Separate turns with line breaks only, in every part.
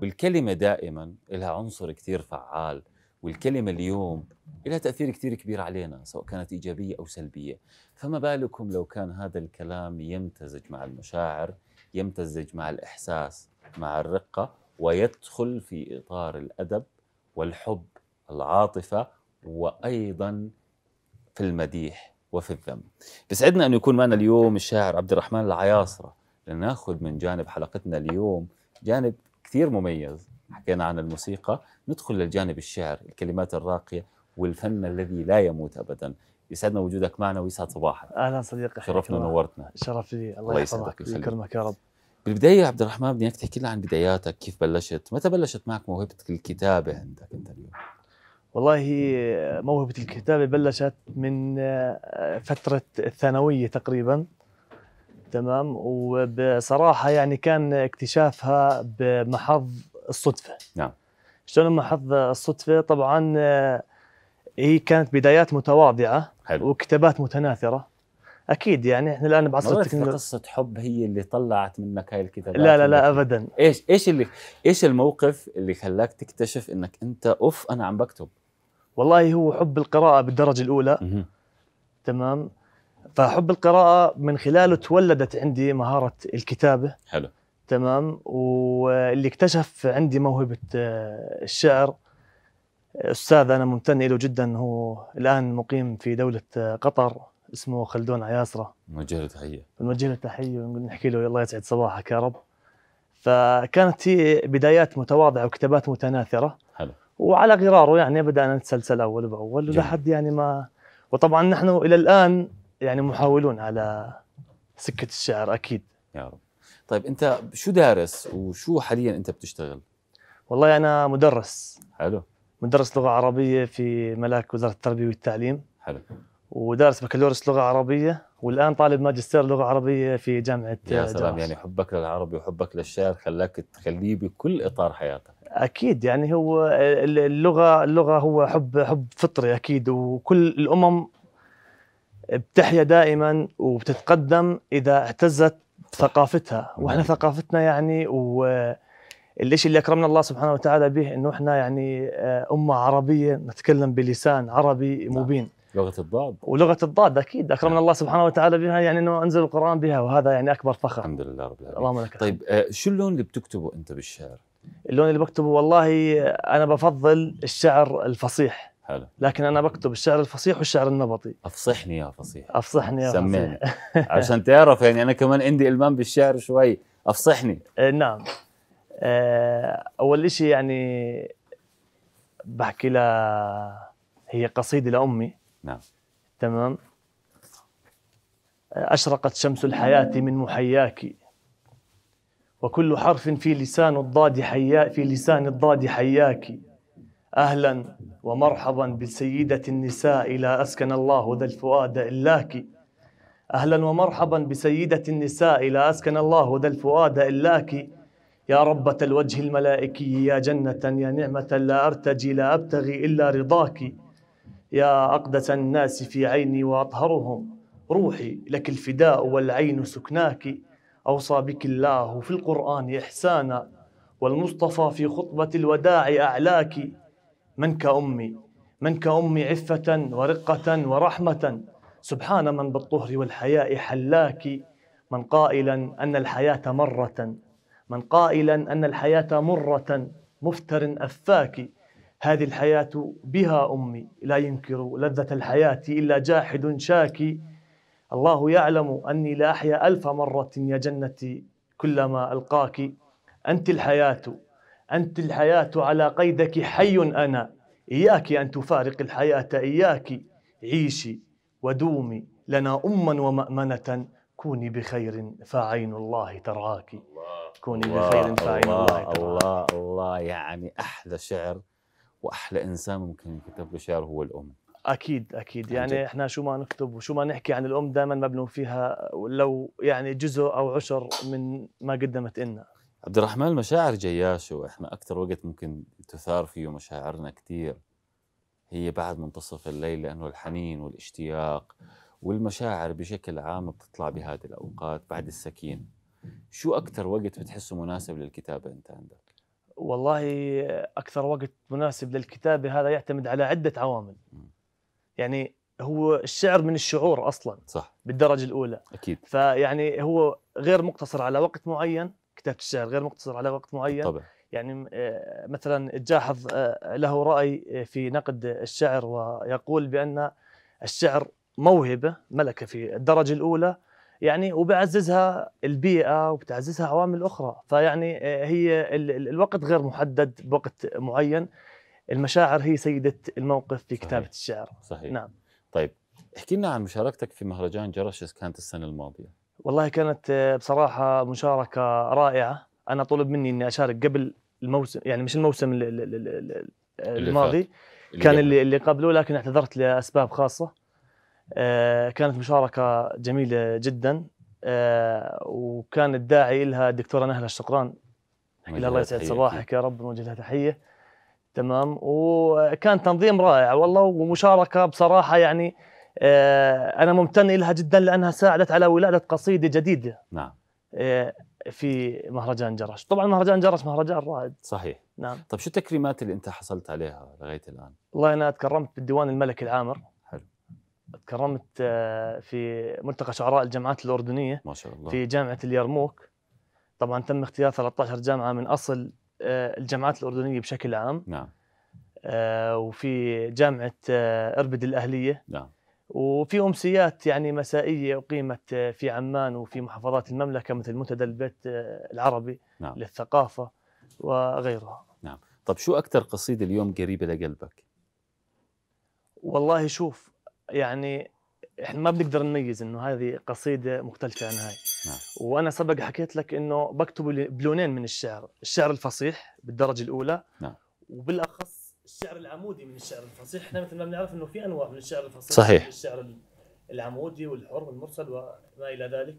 بالكلمة دائما لها عنصر كثير فعال والكلمة اليوم لها تأثير كثير كبير علينا سواء كانت إيجابية أو سلبية فما بالكم لو كان هذا الكلام يمتزج مع المشاعر يمتزج مع الإحساس مع الرقة ويدخل في إطار الأدب والحب العاطفة وأيضا في المديح وفي الذم بسعدنا أن يكون معنا اليوم الشاعر عبد الرحمن العياصرة لناخذ من جانب حلقتنا اليوم جانب كثير مميز حكينا عن الموسيقى ندخل للجانب الشعر الكلمات الراقية والفن الذي لا يموت أبدا يسعدنا وجودك معنا ويسعد صباحك اهلا صديقي شرفنا ونورتنا شرف لي الله, الله يسعدك ويكرمك يا رب بالبدايه عبد الرحمن بدي اياك تحكي لنا عن بداياتك كيف بلشت متى بلشت معك موهبه الكتابه عندك انت اليوم
والله موهبه الكتابه بلشت من آه، فتره الثانويه تقريبا تمام وبصراحه يعني كان اكتشافها بمحض الصدفه نعم شلون محض الصدفه طبعا آه، هي كانت بدايات متواضعه حلو. وكتابات متناثره اكيد
يعني احنا الان بعصر التكنولوجيا قصه حب هي اللي طلعت منك هاي الكتابات لا لا لا ابدا ايش ايش اللي ايش الموقف اللي خلاك تكتشف انك انت اوف انا عم بكتب والله هو حب القراءه بالدرجه الاولى تمام فحب
القراءة من خلاله تولدت عندي مهارة الكتابة حلو تمام واللي اكتشف عندي موهبة آه، الشعر آه، أستاذ أنا ممتن له جدا هو الآن مقيم في دولة آه، قطر اسمه خلدون عياسرة
نوجه له تحية
نوجه له تحية ونحكي له الله يسعد صباحك يا رب فكانت هي بدايات متواضعة وكتابات متناثرة حلو وعلى غراره يعني بدأنا نتسلسل أول بأول لحد يعني ما وطبعا نحن إلى الآن يعني محاولون على سكه الشعر اكيد يا رب طيب انت شو دارس وشو حاليا انت بتشتغل والله انا مدرس حلو مدرس لغه عربيه في ملاك وزاره التربيه والتعليم حلو ودارس بكالوريوس لغه عربيه والان طالب ماجستير لغه عربيه في جامعه يا سلام يعني
حبك للعربي وحبك للشعر خلاك تخليه بكل اطار حياتك
اكيد يعني هو اللغه اللغه هو حب حب فطري اكيد وكل الامم بتحيا دائما وبتتقدم اذا اهتزت ثقافتها واحنا نعم. ثقافتنا يعني و الشيء اللي اكرمنا الله سبحانه وتعالى به انه احنا يعني آه، امه عربيه نتكلم بلسان عربي نعم. مبين
لغه الضاد
ولغه الضاد اكيد اكرمنا نعم. الله سبحانه وتعالى بها يعني انه انزل القران بها وهذا يعني اكبر فخر الحمد لله رب العالمين اللهم
لك طيب آه، شو اللون اللي بتكتبه انت بالشعر؟
اللون اللي بكتبه والله آه، انا بفضل الشعر الفصيح
حلو لكن انا بكتب الشعر الفصيح والشعر النبطي افصحني يا فصيح افصحني يا سمعني فصيح عشان تعرف يعني انا كمان عندي المام بالشعر شوي افصحني آه نعم
آه اول شيء يعني بحكي لها هي قصيده لامي نعم تمام أشرقت شمس الحياة من محياك وكل حرف في لسان الضاد حيا في لسان الضاد حياك أهلا ومرحبا بسيدة النساء لا أسكن الله ذا الفؤاد إلاك أهلا ومرحبا بسيدة النساء لا أسكن الله ذا الفؤاد إلاك يا ربة الوجه الملائكي يا جنة يا نعمة لا أرتجي لا أبتغي إلا رضاك يا أقدس الناس في عيني وأطهرهم روحي لك الفداء والعين سكناك أوصى بك الله في القرآن إحسانا والمصطفى في خطبة الوداع أعلاك من كأمي من كأمي عفة ورقة ورحمة سبحان من بالطهر والحياء حلاك من قائلا أن الحياة مرة من قائلا أن الحياة مرة مفتر أفاك هذه الحياة بها أمي لا ينكر لذة الحياة إلا جاحد شاكي الله يعلم أني لا أحيا ألف مرة يا جنتي كلما ألقاك أنت الحياة أنت الحياة على قيدك حي أنا إياك أن تفارق الحياة إياك عيشي ودومي لنا أما ومأمنة كوني بخير فعين الله ترعاك كوني الله بخير فعين الله, الله ترعاك
الله الله يعني أحلى شعر وأحلى إنسان ممكن يكتب له شعر هو الأم
اكيد اكيد يعني احنا شو ما نكتب وشو ما نحكي عن الام دائما مبنون فيها لو
يعني جزء او عشر من ما قدمت لنا عبد الرحمن مشاعر جياشة وإحنا أكثر وقت ممكن تثار فيه مشاعرنا كثير هي بعد منتصف الليل لأنه الحنين والاشتياق والمشاعر بشكل عام بتطلع بهذه الأوقات بعد السكين شو أكثر وقت بتحسه مناسب للكتابة أنت عندك؟
والله أكثر وقت مناسب للكتابة هذا يعتمد على عدة عوامل يعني هو الشعر من الشعور أصلا صح بالدرجة الأولى أكيد فيعني هو غير مقتصر على وقت معين كتابه الشعر غير مقتصر على وقت معين طبعا يعني آه، مثلا الجاحظ آه، له راي في نقد الشعر ويقول بان الشعر موهبه ملكه في الدرجه الاولى يعني وبعززها البيئه وبتعززها عوامل اخرى فيعني آه، هي
الوقت غير محدد بوقت
معين المشاعر هي سيده الموقف
في كتابه صحيح. الشعر صحيح نعم طيب احكي لنا عن مشاركتك في مهرجان جرشس كانت السنه الماضيه
والله كانت آه، بصراحة مشاركة رائعة أنا طلب مني إني أشارك قبل الموسم يعني مش الموسم الماضي اللي كان اللي, اللي قبله لكن اعتذرت لأسباب خاصة آه، كانت مشاركة جميلة جدا آه، وكان الداعي لها الدكتورة نهلة الشقران إلى الله يسعد صباحك يا رب نوجه لها تحية تمام وكان تنظيم رائع والله ومشاركة بصراحة يعني آه، انا ممتن لها جدا لانها ساعدت على ولاده قصيده جديده نعم آه، في مهرجان جرش طبعا مهرجان جرش مهرجان رائد
صحيح نعم طب شو التكريمات اللي انت حصلت عليها لغايه الان
والله انا تكرمت بالديوان الملكي العامر حلو تكرمت آه، في ملتقى شعراء الجامعات الاردنيه ما شاء الله في جامعه اليرموك طبعا تم اختيار 13 جامعه من اصل الجامعات الاردنيه بشكل عام نعم وفي جامعه اربد الاهليه نعم وفي امسيات يعني مسائيه اقيمت في عمان وفي محافظات المملكه مثل منتدى البيت العربي نعم. للثقافه وغيرها
نعم طب شو اكثر قصيده اليوم قريبه لقلبك
والله شوف يعني احنا ما بنقدر نميز انه هذه قصيده مختلفه عن هاي نعم. وانا سبق حكيت لك انه بكتب بلونين من الشعر الشعر الفصيح بالدرجه الاولى نعم. وبالاخص الشعر العمودي من الشعر الفصيح احنا مثل ما بنعرف انه في انواع من الشعر الفصيح صحيح الشعر العمودي والحر والمرسل وما الى ذلك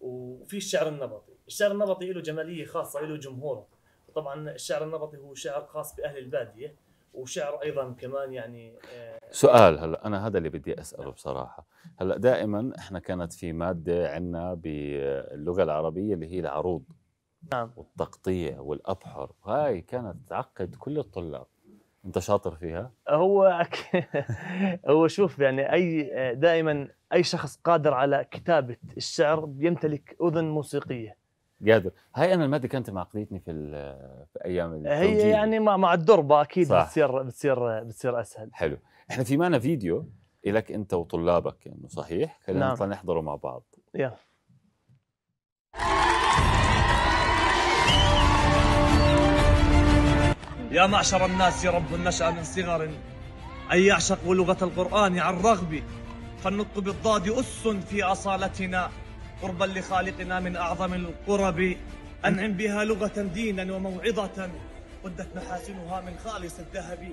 وفي الشعر النبطي الشعر النبطي له جماليه خاصه له جمهوره طبعا الشعر النبطي هو شعر خاص باهل الباديه وشعر ايضا كمان يعني آه،
سؤال هلا انا هذا اللي بدي اساله بصراحه هلا دائما احنا كانت في ماده عندنا باللغه العربيه اللي هي العروض نعم والتقطيع والابحر هاي كانت تعقد كل الطلاب انت شاطر فيها
هو أك... هو شوف يعني اي دائما اي شخص قادر على كتابه الشعر يمتلك اذن موسيقيه
قادر هاي انا الماده كانت معقدتني في, في ايام التوجيه. هي يعني
مع مع الدربه اكيد صح. بتصير بتصير بتصير اسهل
حلو احنا في معنا فيديو لك انت وطلابك انه يعني صحيح خلينا نعم. نحضره مع بعض
يلا يا معشر الناس رب النشأ من صغر أن يعشقوا لغة القرآن عن رغب فالنطق بالضاد أس في أصالتنا قربا لخالقنا من أعظم القرب أنعم بها لغة دينا وموعظة قدت محاسنها من خالص الذهب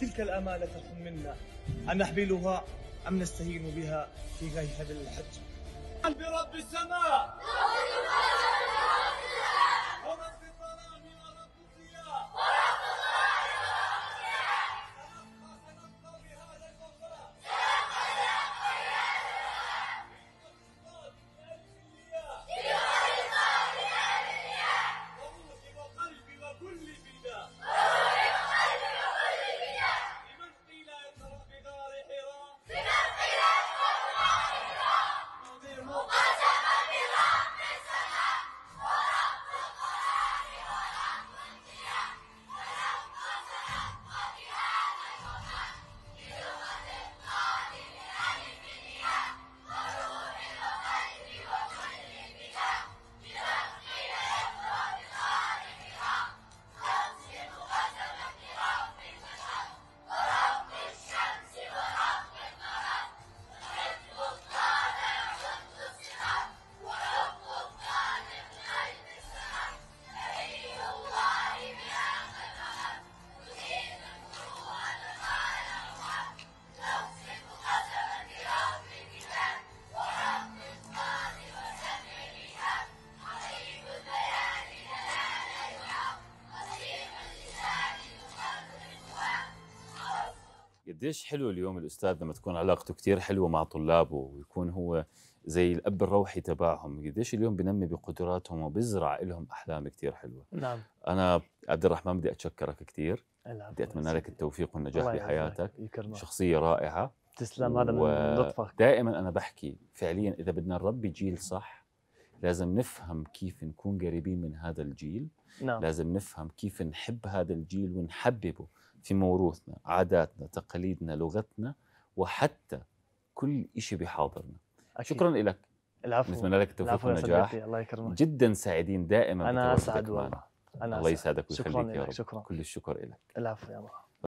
تلك الأمانة هم منا أن نحملها أم نستهين بها في غيهب الحج برب السماء
قديش حلو اليوم الاستاذ لما تكون علاقته كثير حلوه مع طلابه ويكون هو زي الاب الروحي تبعهم قديش اليوم بنمي بقدراتهم وبزرع لهم احلام كثير حلوه نعم انا عبد الرحمن بدي اتشكرك كثير بدي اتمنى لك التوفيق والنجاح بحياتك يكرمك. شخصيه رائعه تسلم هذا من لطفك دائما انا بحكي فعليا اذا بدنا نربي جيل صح لازم نفهم كيف نكون قريبين من هذا الجيل نعم. لازم نفهم كيف نحب هذا الجيل ونحببه في موروثنا عاداتنا تقاليدنا لغتنا وحتى كل شيء بحاضرنا أكيد. شكرا لك العفو نتمنى لك التوفيق والنجاح الله يكرمك جدا سعيدين دائما انا اسعد والله انا الله يسعدك ويخليك يا رب شكرا كل الشكر لك
العفو يا رب